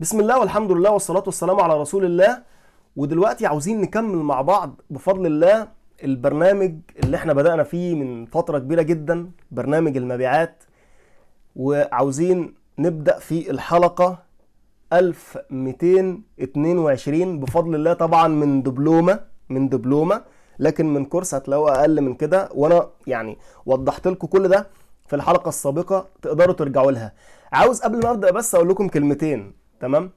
بسم الله والحمد لله والصلاة والسلام على رسول الله ودلوقتي عاوزين نكمل مع بعض بفضل الله البرنامج اللي احنا بدأنا فيه من فترة كبيرة جدا برنامج المبيعات وعاوزين نبدأ في الحلقة 1222 بفضل الله طبعا من دبلومة من دبلومة لكن من كورس هتلاقوه أقل من كده وأنا يعني وضحت لكم كل ده في الحلقة السابقة تقدروا ترجعوا لها عاوز قبل ما أبدأ بس أقول لكم كلمتين تمام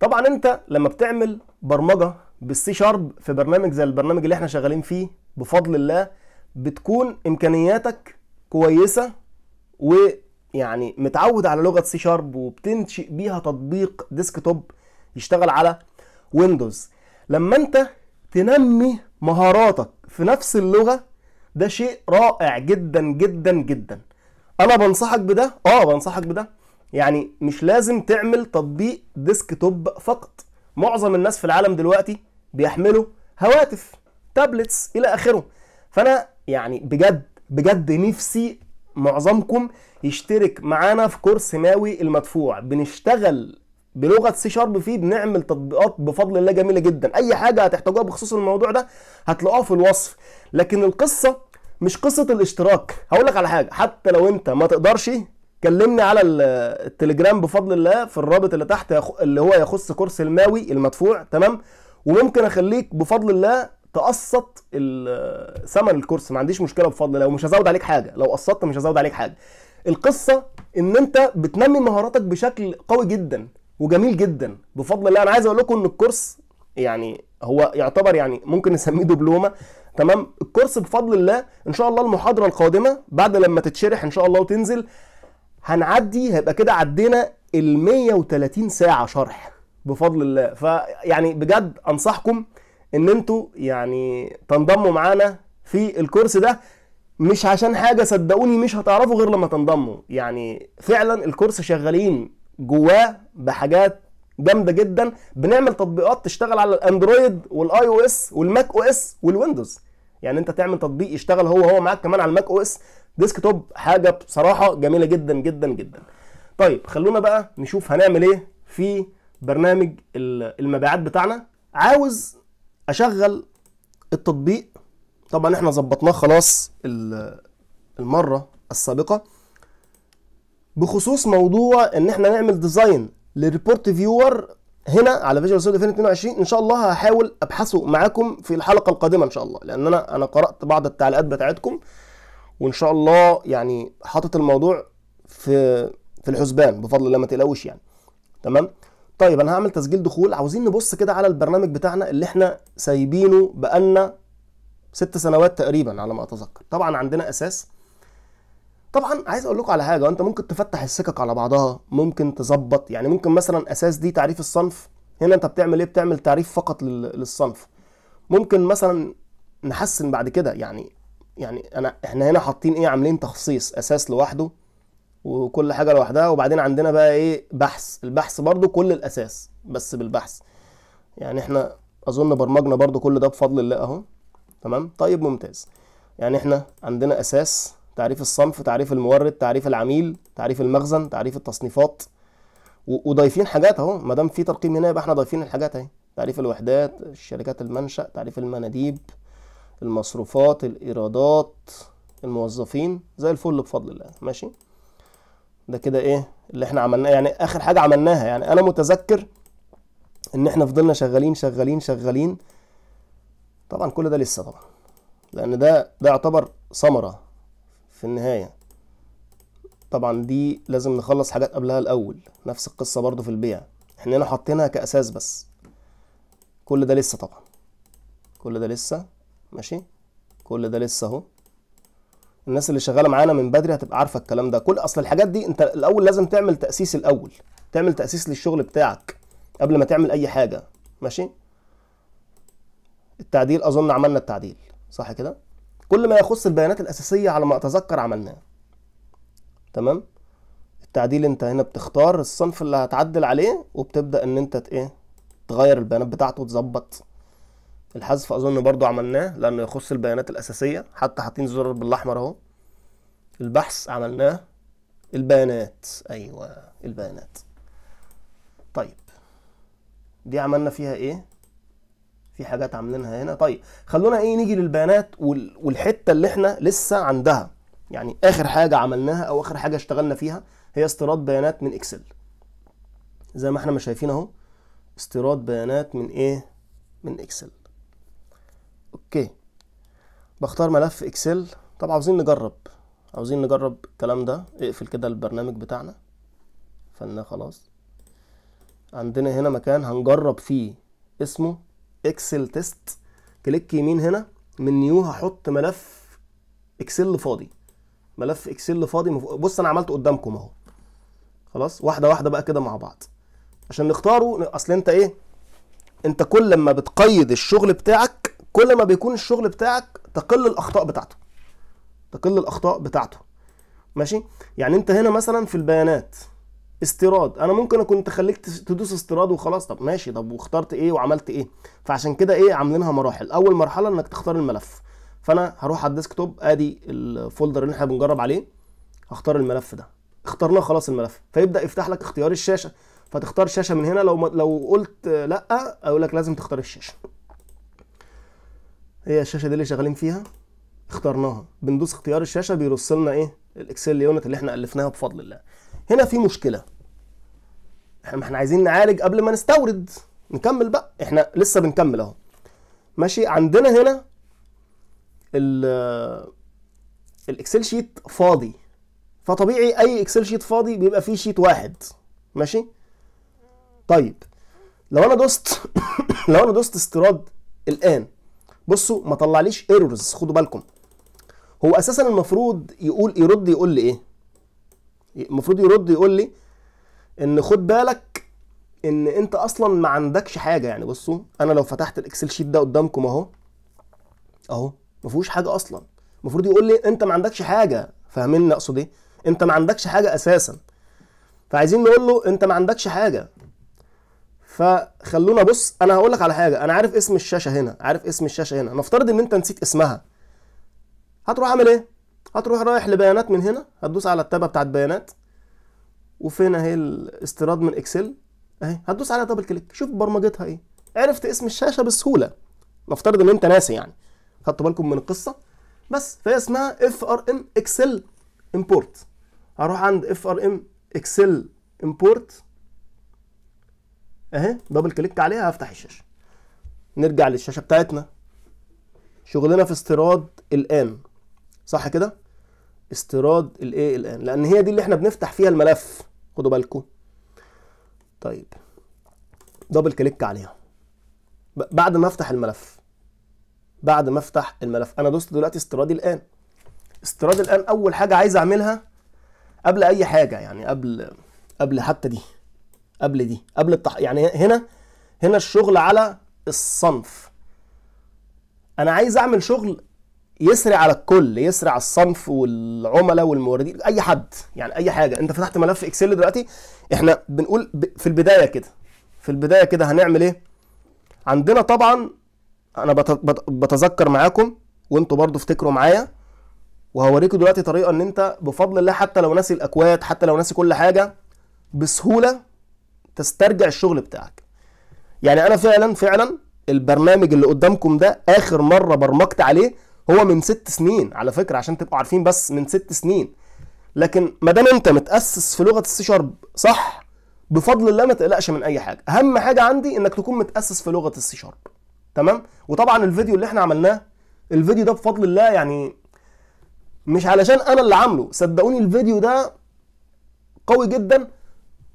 طبعا انت لما بتعمل برمجه بالسي شارب في برنامج زي البرنامج اللي احنا شغالين فيه بفضل الله بتكون امكانياتك كويسه ويعني متعود على لغه سي شارب وبتنشئ بيها تطبيق ديسكتوب يشتغل على ويندوز لما انت تنمي مهاراتك في نفس اللغه ده شيء رائع جدا جدا جدا انا بنصحك بده اه بنصحك بده يعني مش لازم تعمل تطبيق ديسك توب فقط معظم الناس في العالم دلوقتي بيحملوا هواتف تابلتس الى اخره فانا يعني بجد بجد نفسي معظمكم يشترك معانا في كورس ماوي المدفوع بنشتغل بلغه سي شارب فيه بنعمل تطبيقات بفضل الله جميله جدا اي حاجه هتحتاجوها بخصوص الموضوع ده هتلاقوها في الوصف لكن القصه مش قصه الاشتراك هقول لك على حاجه حتى لو انت ما تقدرش كلمني على التليجرام بفضل الله في الرابط اللي تحت اللي هو يخص كورس الماوي المدفوع تمام وممكن اخليك بفضل الله تقسط ثمن الكورس ما عنديش مشكله بفضل الله ومش هزود عليك حاجه لو قسطت مش هزود عليك حاجه القصه ان انت بتنمي مهاراتك بشكل قوي جدا وجميل جدا بفضل الله انا عايز اقول لكم ان الكورس يعني هو يعتبر يعني ممكن نسميه دبلومه تمام الكورس بفضل الله ان شاء الله المحاضره القادمه بعد لما تتشرح ان شاء الله وتنزل هنعدي هيبقى كده عدينا ال 130 ساعه شرح بفضل الله فيعني بجد انصحكم ان انتوا يعني تنضموا معانا في الكورس ده مش عشان حاجه صدقوني مش هتعرفوا غير لما تنضموا يعني فعلا الكورس شغالين جواه بحاجات جامده جدا بنعمل تطبيقات تشتغل على الاندرويد والاي او اس والماك او اس والويندوز يعني انت تعمل تطبيق يشتغل هو هو معاك كمان على الماك او اس ديسك توب حاجه بصراحه جميله جدا جدا جدا طيب خلونا بقى نشوف هنعمل ايه في برنامج المبيعات بتاعنا عاوز اشغل التطبيق طبعا احنا ظبطناه خلاص المره السابقه بخصوص موضوع ان احنا نعمل ديزاين للريبورت فيور هنا على فيجوال ستوديو 2022 ان شاء الله هحاول ابحثه معاكم في الحلقه القادمه ان شاء الله لان انا انا قرات بعض التعليقات بتاعتكم وان شاء الله يعني حاطط الموضوع في في الحسبان بفضل الله ما تقلقوش يعني تمام طيب انا هعمل تسجيل دخول عاوزين نبص كده على البرنامج بتاعنا اللي احنا سايبينه بقالنا ست سنوات تقريبا على ما اتذكر طبعا عندنا اساس طبعا عايز اقول لكم على حاجه انت ممكن تفتح السكك على بعضها ممكن تظبط يعني ممكن مثلا اساس دي تعريف الصنف هنا انت بتعمل ايه بتعمل تعريف فقط للصنف ممكن مثلا نحسن بعد كده يعني يعني انا احنا هنا حاطين ايه عاملين تخصيص اساس لوحده وكل حاجه لوحدها وبعدين عندنا بقى ايه بحث البحث برضو كل الاساس بس بالبحث يعني احنا اظن برمجنا برضو كل ده بفضل الله اهو تمام طيب ممتاز يعني احنا عندنا اساس تعريف الصنف تعريف المورد تعريف العميل تعريف المخزن تعريف التصنيفات وضايفين حاجات اهو ما دام في ترقيم هنا يبقى احنا ضايفين الحاجات اهي تعريف الوحدات الشركات المنشا تعريف المناديب المصروفات الايرادات الموظفين زي الفل بفضل الله ماشي ده كده ايه اللي احنا عملناه يعني اخر حاجه عملناها يعني انا متذكر ان احنا فضلنا شغالين شغالين شغالين طبعا كل ده لسه طبعا لان ده ده يعتبر ثمره في النهايه طبعا دي لازم نخلص حاجات قبلها الاول نفس القصه برضو في البيع احنا هنا حاطينها كاساس بس كل ده لسه طبعا كل ده لسه ماشي كل ده لسه اهو الناس اللي شغاله معانا من بدري هتبقى عارفه الكلام ده كل اصل الحاجات دي انت الاول لازم تعمل تاسيس الاول تعمل تاسيس للشغل بتاعك قبل ما تعمل اي حاجه ماشي التعديل اظن عملنا التعديل صح كده كل ما يخص البيانات الاساسيه على ما اتذكر عملناه تمام التعديل انت هنا بتختار الصنف اللي هتعدل عليه وبتبدا ان انت ايه تغير البيانات بتاعته وتظبط الحذف اظن برضو عملناه لانه يخص البيانات الاساسيه حتى حاطين زر بالاحمر اهو البحث عملناه البيانات ايوه البيانات طيب دي عملنا فيها ايه في حاجات عاملينها هنا طيب خلونا ايه نيجي للبيانات والحته اللي احنا لسه عندها يعني اخر حاجه عملناها او اخر حاجه اشتغلنا فيها هي استيراد بيانات من اكسل زي ما احنا ما شايفين اهو استيراد بيانات من ايه من اكسل اوكي بختار ملف اكسل طب عاوزين نجرب عاوزين نجرب الكلام ده اقفل كده البرنامج بتاعنا فلنا خلاص عندنا هنا مكان هنجرب فيه اسمه اكسل تيست كليك يمين هنا من نيو هحط ملف اكسل فاضي ملف اكسل فاضي مف... بص انا عملته قدامكم اهو خلاص واحده واحده بقى كده مع بعض عشان نختاره اصل انت ايه انت كل لما بتقيد الشغل بتاعك كل ما بيكون الشغل بتاعك تقل الاخطاء بتاعته تقل الاخطاء بتاعته ماشي يعني انت هنا مثلا في البيانات استيراد انا ممكن اكون تخليك تدوس استيراد وخلاص طب ماشي طب واخترت ايه وعملت ايه فعشان كده ايه عاملينها مراحل اول مرحله انك تختار الملف فانا هروح على الديسكتوب ادي الفولدر اللي احنا بنجرب عليه هختار الملف ده اخترناه خلاص الملف فيبدا يفتح لك اختيار الشاشه فتختار شاشه من هنا لو لو قلت لا اقول لك لازم تختار الشاشه هي الشاشه دي اللي شغالين فيها اخترناها بندوس اختيار الشاشه بيرص لنا ايه الاكسل يونت اللي احنا الفناها بفضل الله هنا في مشكله احنا احنا عايزين نعالج قبل ما نستورد نكمل بقى احنا لسه بنكمل اهو ماشي عندنا هنا الاكسل شيت فاضي فطبيعي اي اكسل شيت فاضي بيبقى فيه شيت واحد ماشي طيب لو انا دوست لو انا دوست استيراد الان بصوا ما طلعليش ايرورز خدوا بالكم هو اساسا المفروض يقول يرد يقول لي ايه المفروض يرد يقول لي ان خد بالك ان انت اصلا ما عندكش حاجه يعني بصوا انا لو فتحت الاكسل شيت ده قدامكم اهو اهو ما فيهوش حاجه اصلا المفروض يقول لي انت ما عندكش حاجه فاهمين اقصد ايه انت ما عندكش حاجه اساسا فعايزين نقول له انت ما عندكش حاجه فخلونا بص انا هقول لك على حاجه انا عارف اسم الشاشه هنا عارف اسم الشاشه هنا نفترض ان انت نسيت اسمها هتروح عامل ايه هتروح رايح لبيانات من هنا هتدوس على التابه بتاعت بيانات وفين اهي الاستيراد من اكسل اهي هتدوس عليها دبل كليك شوف برمجتها ايه عرفت اسم الشاشه بسهوله نفترض ان انت ناسي يعني خدتوا بالكم من القصه بس فهي اسمها اف ار ام اكسل امبورت هروح عند اف ار ام اكسل امبورت اهي دبل كليك عليها هفتح الشاشه نرجع للشاشه بتاعتنا شغلنا في استيراد الان صح كده استيراد الايه الان لان هي دي اللي احنا بنفتح فيها الملف خدوا بالكم طيب دبل كليك عليها بعد ما افتح الملف بعد ما افتح الملف انا دوست دلوقتي استيراد الان استيراد الان اول حاجه عايز اعملها قبل اي حاجه يعني قبل قبل حتى دي قبل دي قبل التح... يعني هنا هنا الشغل على الصنف انا عايز اعمل شغل يسري على الكل يسري على الصنف والعملاء والموردين اي حد يعني اي حاجه انت فتحت ملف اكسل دلوقتي احنا بنقول ب... في البدايه كده في البدايه كده هنعمل ايه عندنا طبعا انا بت... بت... بتذكر معاكم وانتوا برضو افتكروا معايا وهوريكم دلوقتي طريقه ان انت بفضل الله حتى لو ناسي الاكواد حتى لو ناسي كل حاجه بسهوله تسترجع الشغل بتاعك يعني انا فعلا فعلا البرنامج اللي قدامكم ده اخر مره برمجت عليه هو من ست سنين على فكره عشان تبقوا عارفين بس من ست سنين لكن ما دام انت متاسس في لغه السي شارب صح بفضل الله ما تقلقش من اي حاجه اهم حاجه عندي انك تكون متاسس في لغه السي شارب تمام وطبعا الفيديو اللي احنا عملناه الفيديو ده بفضل الله يعني مش علشان انا اللي عامله صدقوني الفيديو ده قوي جدا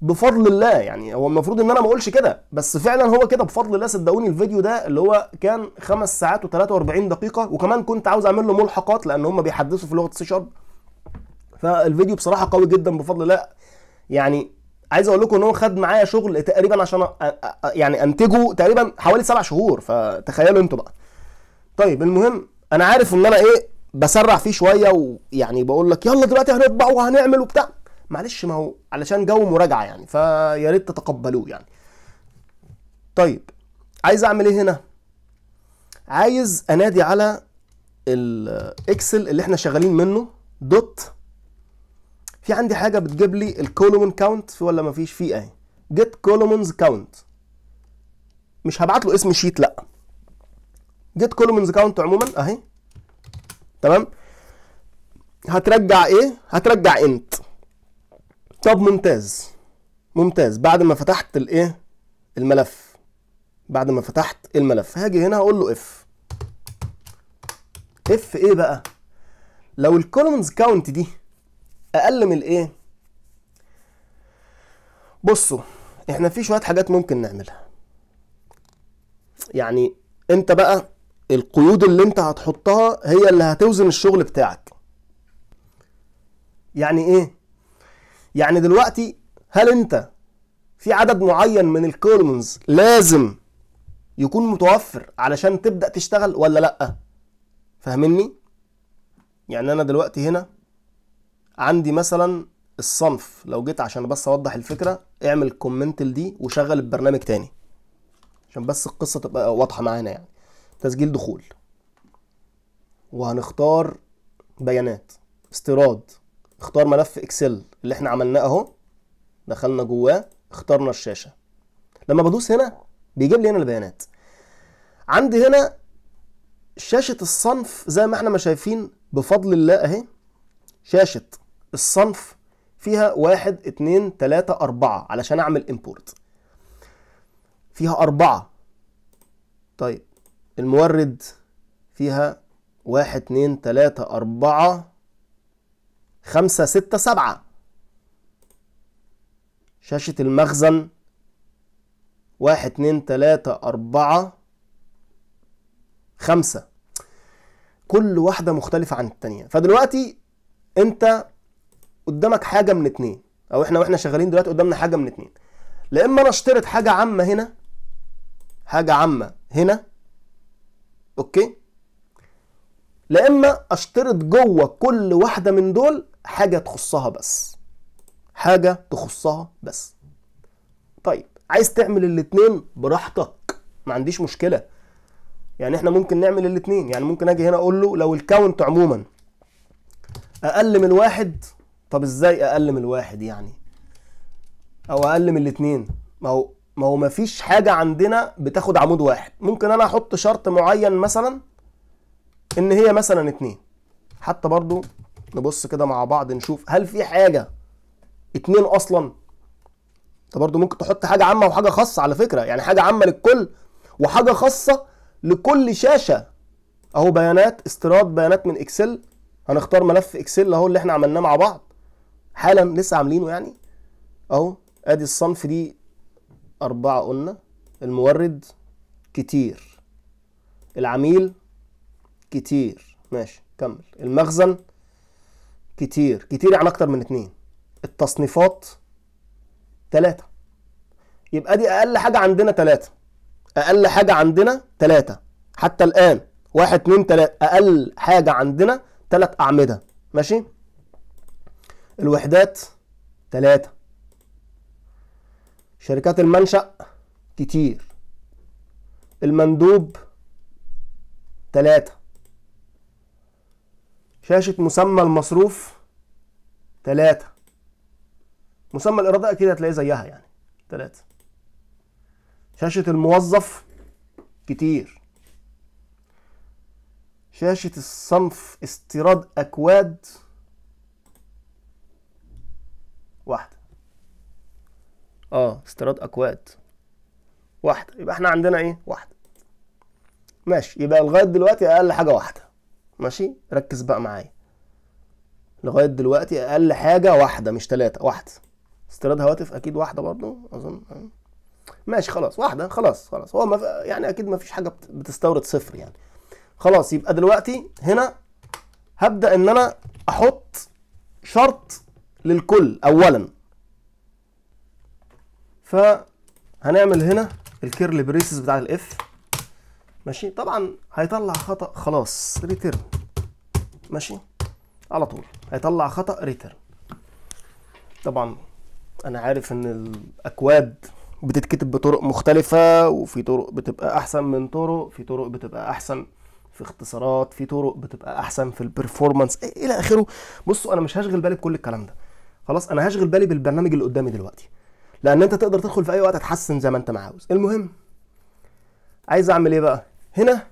بفضل الله يعني هو المفروض ان انا ما اقولش كده بس فعلا هو كده بفضل الله صدقوني الفيديو ده اللي هو كان خمس ساعات و43 دقيقه وكمان كنت عاوز اعمل له ملحقات لان هم بيحدثوا في لغه سي شارب فالفيديو بصراحه قوي جدا بفضل الله يعني عايز اقول لكم ان هو خد معايا شغل تقريبا عشان يعني انتجه تقريبا حوالي سبع شهور فتخيلوا انتوا بقى طيب المهم انا عارف ان انا ايه بسرع فيه شويه ويعني بقول لك يلا دلوقتي هنطبع وهنعمل وبتاع معلش ما هو علشان جو مراجعه يعني فيا ريت تتقبلوه يعني طيب عايز اعمل ايه هنا عايز انادي على الاكسل اللي احنا شغالين منه دوت في عندي حاجه بتجيب لي الكولومن كاونت في ولا مفيش في اهي جيت كولومنز كاونت مش هبعت له اسم شيت لا جيت كولومنز كاونت عموما اهي تمام هترجع ايه هترجع انت طب ممتاز ممتاز بعد ما فتحت الايه الملف بعد ما فتحت الملف هاجي هنا اقول له اف اف ايه بقى لو الكولومنز كاونت دي اقل من الايه بصوا احنا في شويه حاجات ممكن نعملها يعني انت بقى القيود اللي انت هتحطها هي اللي هتوزن الشغل بتاعك يعني ايه يعني دلوقتي هل انت في عدد معين من الكولومنز لازم يكون متوفر علشان تبدا تشتغل ولا لا فاهمني يعني انا دلوقتي هنا عندي مثلا الصنف لو جيت عشان بس اوضح الفكره اعمل كومنت لدي وشغل البرنامج تاني عشان بس القصه تبقى واضحه معانا يعني تسجيل دخول وهنختار بيانات استيراد اختار ملف اكسل اللي احنا عملناه اهو دخلنا جواه اخترنا الشاشه لما بدوس هنا بيجيب لي هنا البيانات عندي هنا شاشه الصنف زي ما احنا ما شايفين بفضل الله اهي شاشه الصنف فيها واحد اتنين تلاتة أربعة علشان أعمل امبورت فيها أربعة طيب المورد فيها واحد اتنين تلاتة أربعة خمسة ستة سبعة شاشة المخزن واحد اتنين تلاتة أربعة خمسة كل واحدة مختلفة عن التانية فدلوقتي أنت قدامك حاجة من اتنين أو إحنا وإحنا شغالين دلوقتي قدامنا حاجة من اتنين لا إما أنا اشترط حاجة عامة هنا حاجة عامة هنا أوكي لا إما اشترط جوه كل واحدة من دول حاجة تخصها بس حاجة تخصها بس طيب عايز تعمل الاتنين براحتك ما عنديش مشكلة يعني احنا ممكن نعمل الاتنين يعني ممكن اجي هنا اقول له لو الكاونت عموما اقل من الواحد طب ازاي اقل من الواحد يعني او اقل من الاتنين ما هو ما هو مفيش حاجة عندنا بتاخد عمود واحد ممكن انا احط شرط معين مثلا ان هي مثلا اتنين حتى برضو نبص كده مع بعض نشوف هل في حاجه اتنين اصلا انت برضو ممكن تحط حاجه عامه وحاجه خاصه على فكره يعني حاجه عامه للكل وحاجه خاصه لكل شاشه اهو بيانات استيراد بيانات من اكسل هنختار ملف اكسل اهو اللي احنا عملناه مع بعض حالا لسه عاملينه يعني اهو ادي الصنف دي أربعة قلنا المورد كتير العميل كتير ماشي كمل المخزن كتير كتير يعني اكتر من اتنين التصنيفات تلاتة يبقى دي اقل حاجة عندنا تلاتة اقل حاجة عندنا تلاتة حتى الان واحد اتنين تلاتة اقل حاجة عندنا تلات اعمدة ماشي الوحدات تلاتة شركات المنشأ كتير المندوب تلاتة شاشة مسمى المصروف تلاتة مسمى الإيرادات أكيد هتلاقيه زيها يعني تلاتة شاشة الموظف كتير شاشة الصنف استيراد أكواد واحدة اه استيراد أكواد واحدة يبقى احنا عندنا ايه واحدة ماشي يبقى لغاية دلوقتي أقل حاجة واحدة ماشي ركز بقى معايا لغايه دلوقتي اقل حاجه واحده مش تلاتة واحده استيراد هواتف اكيد واحده برضو اظن ماشي خلاص واحده خلاص خلاص هو يعني اكيد ما فيش حاجه بتستورد صفر يعني خلاص يبقى دلوقتي هنا هبدا ان انا احط شرط للكل اولا فهنعمل هنا الكيرل بريسز بتاع الاف ماشي طبعا هيطلع خطا خلاص ريتيرن ماشي على طول هيطلع خطا ريتيرن طبعا انا عارف ان الاكواد بتتكتب بطرق مختلفة وفي طرق بتبقى أحسن من طرق في طرق بتبقى أحسن في اختصارات في طرق بتبقى أحسن في البرفورمانس إيه إلى آخره بصوا أنا مش هشغل بالي بكل الكلام ده خلاص أنا هشغل بالي بالبرنامج اللي قدامي دلوقتي لأن أنت تقدر تدخل في أي وقت تحسن زي ما أنت ما عاوز المهم عايز اعمل ايه بقى هنا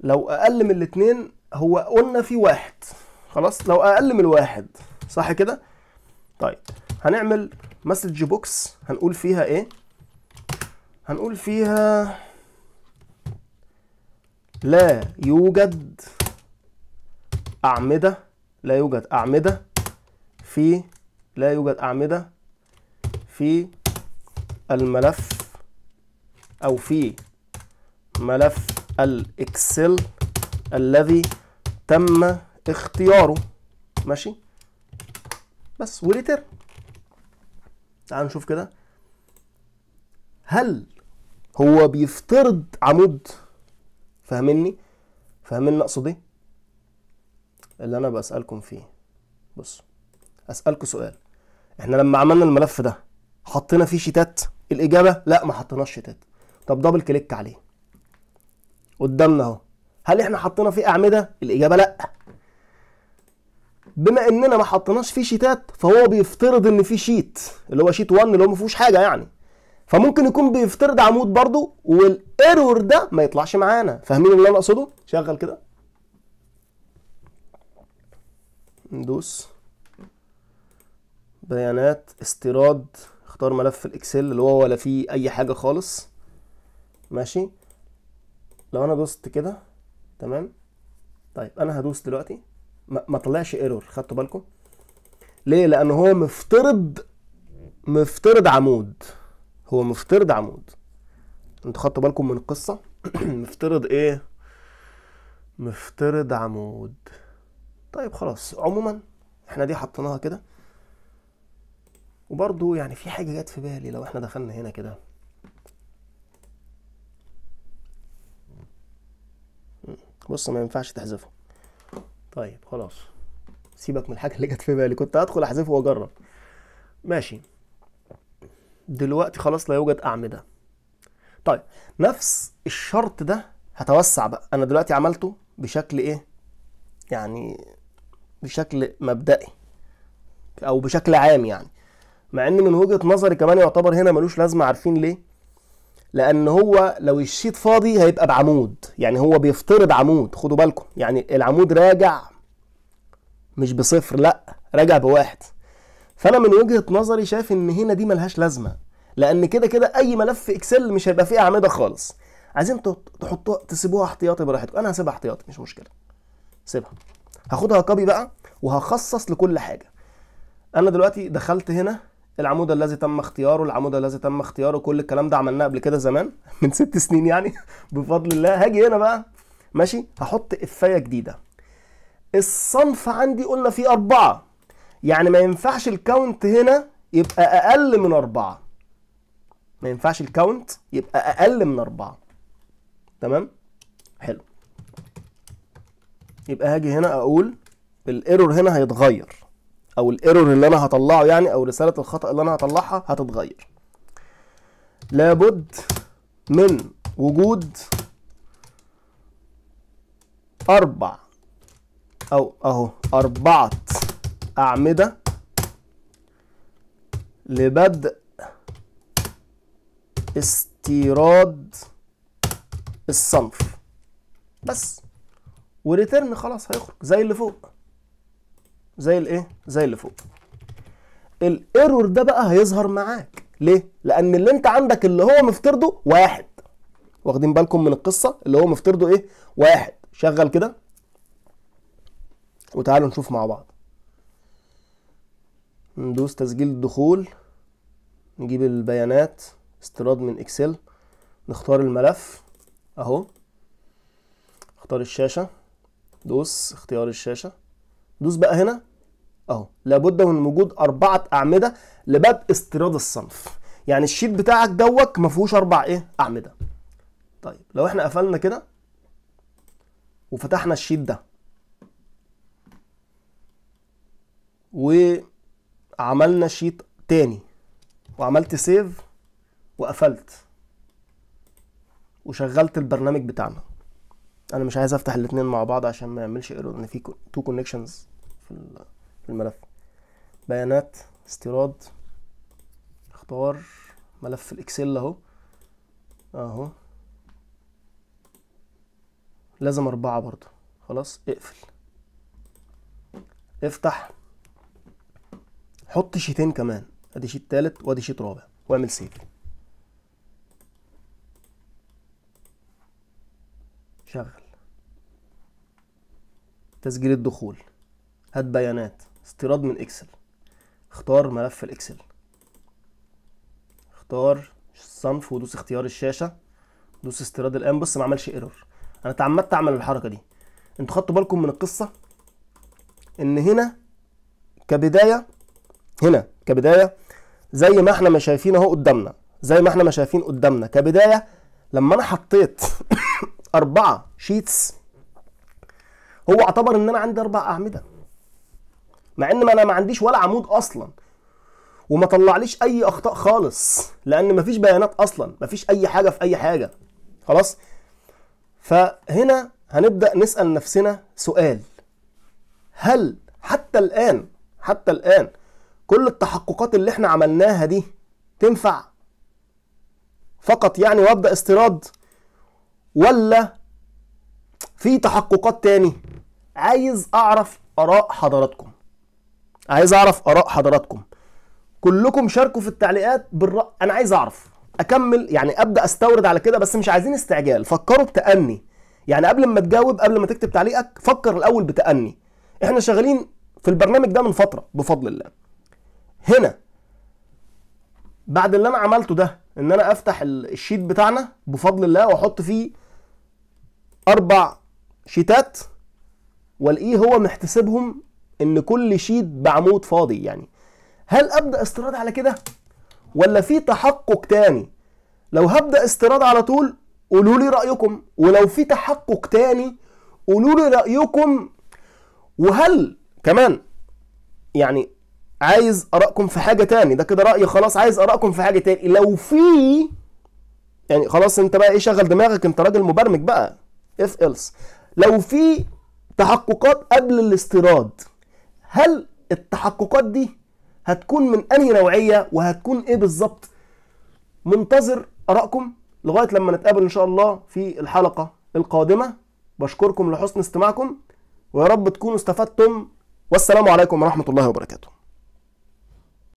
لو اقل من الاثنين هو قلنا في واحد خلاص لو اقل من الواحد صح كده طيب هنعمل مسج بوكس هنقول فيها ايه هنقول فيها لا يوجد أعمدة لا يوجد أعمدة في لا يوجد أعمدة في الملف أو في ملف الإكسل الذي تم اختياره ماشي بس وريتر تعال نشوف كده هل هو بيفترض عمود فاهمني فاهمني اقصد ايه اللي انا بسالكم فيه بص اسالكم سؤال احنا لما عملنا الملف ده حطينا فيه شيتات الاجابه لا ما حطيناش شيتات طب دبل كليك عليه قدامنا اهو هل احنا حطينا فيه اعمده الاجابه لا بما اننا ما حطيناش فيه شيتات فهو بيفترض ان فيه شيت اللي هو شيت 1 اللي هو ما فيهوش حاجه يعني فممكن يكون بيفترض عمود برضو والايرور ده ما يطلعش معانا فاهمين اللي انا اقصده شغل كده ندوس بيانات استيراد اختار ملف الاكسل اللي هو ولا فيه اي حاجه خالص ماشي لو انا دوست كده تمام طيب انا هدوس دلوقتي ما طلعش ايرور خدتوا بالكم ليه لان هو مفترض مفترض عمود هو مفترض عمود انتوا خدتوا بالكم من القصه مفترض ايه مفترض عمود طيب خلاص عموما احنا دي حطيناها كده وبرضو يعني في حاجه جت في بالي لو احنا دخلنا هنا كده بص ما ينفعش تحذفه طيب خلاص سيبك من الحاجه اللي جت في بالي كنت هدخل احذفه واجرب ماشي دلوقتي خلاص لا يوجد اعمده طيب نفس الشرط ده هتوسع بقى انا دلوقتي عملته بشكل ايه يعني بشكل مبدئي او بشكل عام يعني مع ان من وجهه نظري كمان يعتبر هنا ملوش لازمه عارفين ليه لان هو لو الشيت فاضي هيبقى بعمود يعني هو بيفترض عمود خدوا بالكم يعني العمود راجع مش بصفر لا راجع بواحد فانا من وجهه نظري شايف ان هنا دي ملهاش لازمه لان كده كده اي ملف اكسل مش هيبقى فيه اعمده خالص عايزين تحطوها تسيبوها احتياطي براحتكم انا هسيبها احتياطي مش مشكله سيبها هاخدها كوبي بقى وهخصص لكل حاجه انا دلوقتي دخلت هنا العمود الذي تم اختياره العمود الذي تم اختياره كل الكلام ده عملناه قبل كده زمان من ست سنين يعني بفضل الله هاجي هنا بقى ماشي هحط افايه جديده الصنف عندي قلنا فيه أربعة يعني ما ينفعش الكاونت هنا يبقى أقل من أربعة ما ينفعش الكاونت يبقى أقل من أربعة تمام حلو يبقى هاجي هنا أقول الإيرور هنا هيتغير او الايرور اللي انا هطلعه يعني او رساله الخطا اللي انا هطلعها هتتغير لابد من وجود اربع او اهو اربعه اعمده لبدء استيراد الصنف بس وريتيرن خلاص هيخرج زي اللي فوق زي الايه زي اللي فوق الايرور ده بقى هيظهر معاك ليه لان اللي انت عندك اللي هو مفترضه واحد واخدين بالكم من القصه اللي هو مفترضه ايه واحد شغل كده وتعالوا نشوف مع بعض ندوس تسجيل الدخول نجيب البيانات استيراد من اكسل نختار الملف اهو اختار الشاشه دوس اختيار الشاشه دوس بقى هنا اهو لابد من وجود اربعه اعمده لباب استيراد الصنف يعني الشيت بتاعك دوت ما فيهوش اربع ايه اعمده طيب لو احنا قفلنا كده وفتحنا الشيت ده وعملنا شيت تاني وعملت سيف وقفلت وشغلت البرنامج بتاعنا انا مش عايز افتح الاثنين مع بعض عشان ما يعملش ايرور ان في تو كونكشنز في الملف بيانات استيراد اختار ملف الاكسل اهو اهو لازم أربعة برضو خلاص اقفل افتح حط شيتين كمان ادي شيت تالت وادي شيت رابع واعمل سيف شغل تسجيل الدخول هات بيانات استيراد من اكسل اختار ملف الاكسل اختار الصنف ودوس اختيار الشاشه دوس استيراد الان بص ما عملش ايرور انا تعمدت اعمل الحركه دي انتوا خدتوا بالكم من القصه ان هنا كبدايه هنا كبدايه زي ما احنا ما شايفين اهو قدامنا زي ما احنا ما شايفين قدامنا كبدايه لما انا حطيت اربعه شيتس هو اعتبر ان انا عندي اربع اعمده مع ان انا ما عنديش ولا عمود اصلا وما طلعليش اي اخطاء خالص لان مفيش بيانات اصلا مفيش اي حاجه في اي حاجه خلاص فهنا هنبدا نسال نفسنا سؤال هل حتى الان حتى الان كل التحققات اللي احنا عملناها دي تنفع فقط يعني وابدا استيراد ولا في تحققات تاني عايز اعرف اراء حضراتكم عايز اعرف اراء حضراتكم كلكم شاركوا في التعليقات بالرأ... انا عايز اعرف اكمل يعني ابدا استورد على كده بس مش عايزين استعجال فكروا بتأني يعني قبل ما تجاوب قبل ما تكتب تعليقك فكر الاول بتأني احنا شغالين في البرنامج ده من فتره بفضل الله هنا بعد اللي انا عملته ده ان انا افتح الشيت بتاعنا بفضل الله واحط فيه اربع شيتات والاقيه هو محتسبهم ان كل شيت بعمود فاضي يعني هل ابدا استيراد على كده ولا في تحقق تاني لو هبدا استيراد على طول قولوا لي رايكم ولو في تحقق تاني قولوا لي رايكم وهل كمان يعني عايز ارائكم في حاجه تاني ده كده رايي خلاص عايز ارائكم في حاجه تاني لو في يعني خلاص انت بقى ايه شغل دماغك انت راجل مبرمج بقى اف إلس لو في تحققات قبل الاستيراد هل التحققات دي هتكون من انهي نوعيه وهتكون ايه بالظبط منتظر ارائكم لغايه لما نتقابل ان شاء الله في الحلقه القادمه بشكركم لحسن استماعكم ويا رب تكونوا استفدتم والسلام عليكم ورحمه الله وبركاته